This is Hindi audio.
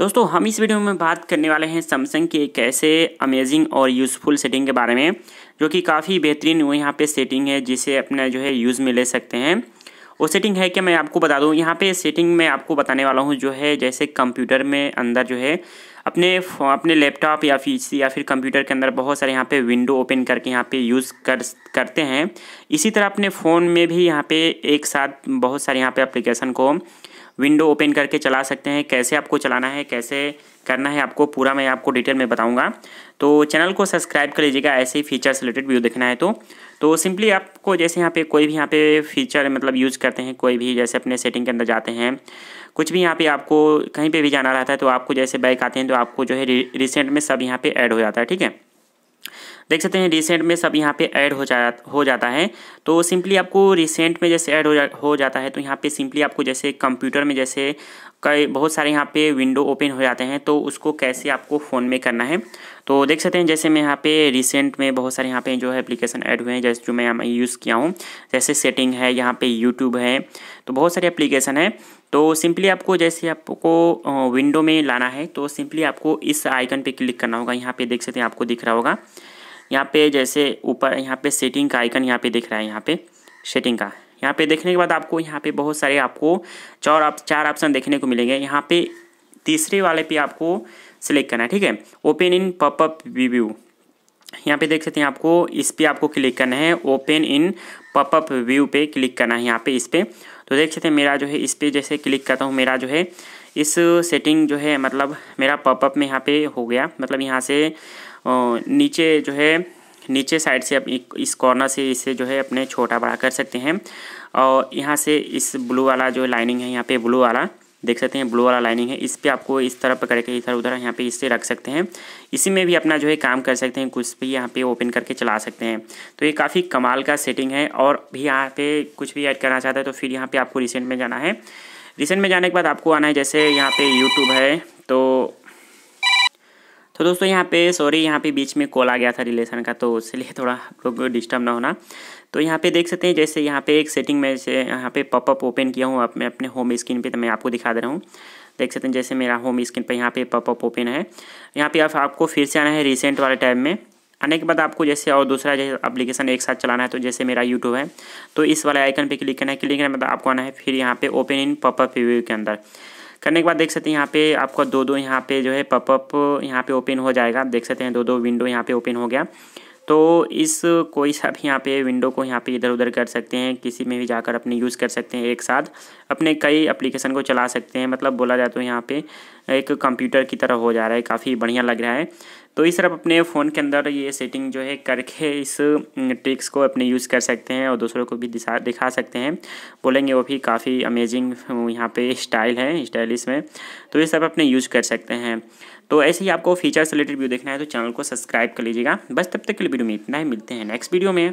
दोस्तों हम इस वीडियो में बात करने वाले हैं सैमसंग के एक ऐसे अमेजिंग और यूज़फुल सेटिंग के बारे में जो कि काफ़ी बेहतरीन वो यहाँ पे सेटिंग है जिसे अपना जो है यूज़ में ले सकते हैं वो सेटिंग है कि मैं आपको बता दूँ यहाँ पे सेटिंग मैं आपको बताने वाला हूँ जो है जैसे कंप्यूटर में अंदर जो है अपने अपने लैपटॉप या फिर या फिर कंप्यूटर के अंदर बहुत सारे यहाँ पे विंडो ओपन करके यहाँ पे यूज़ कर करते हैं इसी तरह अपने फ़ोन में भी यहाँ पे एक साथ बहुत सारे यहाँ पे एप्लीकेशन को विंडो ओपन करके चला सकते हैं कैसे आपको चलाना है कैसे करना है आपको पूरा मैं आपको डिटेल में बताऊंगा तो चैनल को सब्सक्राइब कर लीजिएगा ऐसे ही फीचर्स रिलेटेड वीडियो देखना है तो तो सिंपली आपको जैसे यहाँ पे कोई भी यहाँ पे फीचर मतलब यूज़ करते हैं कोई भी जैसे अपने सेटिंग के अंदर जाते हैं कुछ भी यहाँ पे आपको कहीं पे भी जाना रहता है तो आपको जैसे बाइक आते हैं तो आपको जो है रिसेंट में सब यहाँ पे ऐड हो जाता है ठीक है देख सकते हैं रिसेंट में सब यहाँ पे ऐड हो जा हो जाता है तो सिंपली आपको रिसेंट में जैसे ऐड हो जा हो जाता है तो यहाँ पे सिंपली आपको जैसे कंप्यूटर में जैसे कई बहुत सारे यहाँ पे विंडो ओपन हो जाते हैं तो उसको कैसे आपको फ़ोन में करना है तो देख सकते हैं जैसे मैं यहाँ पे रिसेंट में बहुत सारे यहाँ पे जो है एप्लीकेशन ऐड हुए हैं जैसे जो मैं यहाँ यूज़ किया हूँ जैसे सेटिंग है यहाँ पे यूट्यूब है तो बहुत सारे एप्लीकेशन है तो सिंपली आपको जैसे आपको विंडो में लाना है तो सिंपली आपको इस आइकन पर क्लिक करना होगा यहाँ पर देख सकते हैं आपको दिख रहा होगा यहाँ पे जैसे ऊपर यहाँ पे सेटिंग का आइकन यहाँ पे दिख रहा है यहाँ पे सेटिंग का यहाँ पे देखने के बाद आपको यहाँ पे बहुत सारे आपको चार आप चार ऑप्शन देखने को मिलेंगे यहाँ पे तीसरे वाले पे आपको सिलेक्ट करना है ठीक है ओपन इन पपअप रिव्यू यहाँ पे देख सकते हैं आपको इस पर आपको क्लिक करना है ओपन इन पपअप व्यू पे क्लिक करना है यहाँ पे इस पर तो देख सकते हैं मेरा जो है इस पर जैसे क्लिक करता हूँ मेरा जो है इस सेटिंग जो है मतलब मेरा पॉपअप में यहाँ पे हो गया मतलब यहाँ से नीचे जो है नीचे साइड से इस कॉर्नर से इसे जो है अपने छोटा बड़ा कर सकते हैं और यहाँ से इस ब्लू वाला जो लाइनिंग है यहाँ पे ब्लू वाला देख सकते हैं ब्लू वाला लाइनिंग है इस पर आपको इस तरफ करके इधर उधर यहाँ पे इससे रख सकते हैं इसी में भी अपना जो है काम कर सकते हैं कुछ भी यहाँ पे ओपन करके चला सकते हैं तो ये काफ़ी कमाल का सेटिंग है और भी यहाँ पे कुछ भी ऐड करना चाहता है तो फिर यहाँ पे आपको रिसेंट में जाना है रिसेंट में जाने के बाद आपको आना है जैसे यहाँ पे यूट्यूब है तो तो दोस्तों यहाँ पे सॉरी यहाँ पे बीच में कॉल आ गया था रिलेशन का तो इसलिए थोड़ा आप लोग डिस्टर्ब ना होना तो यहाँ पे देख सकते हैं जैसे यहाँ पे एक सेटिंग में से यहाँ पे पॉपअप ओपन किया हूँ मैं अपने होम स्क्रीन पे तो मैं आपको दिखा दे रहा हूँ देख सकते हैं जैसे मेरा होम स्क्रीन पे यहाँ पे पॉपअप ओपन है यहाँ पे आप आपको फिर से आना है रिसेंट वाले टाइम में आने के बाद आपको जैसे और दूसरा जैसे अप्लीकेशन एक साथ चलाना है तो जैसे मेरा यूट्यूब है तो इस वाले आइकन पे क्लिक करना है क्लिक करने के बाद आपको आना है फिर यहाँ पे ओपन इन पॉपअप रिव्यू के अंदर करने के बाद देख सकते हैं यहाँ पे आपका दो दो यहाँ पे जो है पॉपअप यहाँ पे ओपन हो जाएगा देख सकते हैं दो दो विंडो यहाँ पे ओपन हो गया तो इस कोई सा भी यहाँ पे विंडो को यहाँ पे इधर उधर कर सकते हैं किसी में भी जाकर अपने यूज़ कर सकते हैं एक साथ अपने कई एप्लीकेशन को चला सकते हैं मतलब बोला जाए तो यहाँ पे एक कंप्यूटर की तरह हो जा रहा है काफ़ी बढ़िया लग रहा है तो ये सर अपने फ़ोन के अंदर ये सेटिंग जो है करके इस ट्रिक्स को अपने यूज़ कर सकते हैं और दूसरों को भी दिखा दिखा सकते हैं बोलेंगे वो भी काफ़ी अमेजिंग यहाँ पे स्टाइल है स्टाइलिश में तो ये सब अपने यूज़ कर सकते हैं तो ऐसे ही आपको फीचर्स रिलेटेड व्यू देखना है तो चैनल को सब्सक्राइब कर लीजिएगा बस तब तक के लिए वीडियो में इतना ही मिलते हैं नेक्स्ट वीडियो में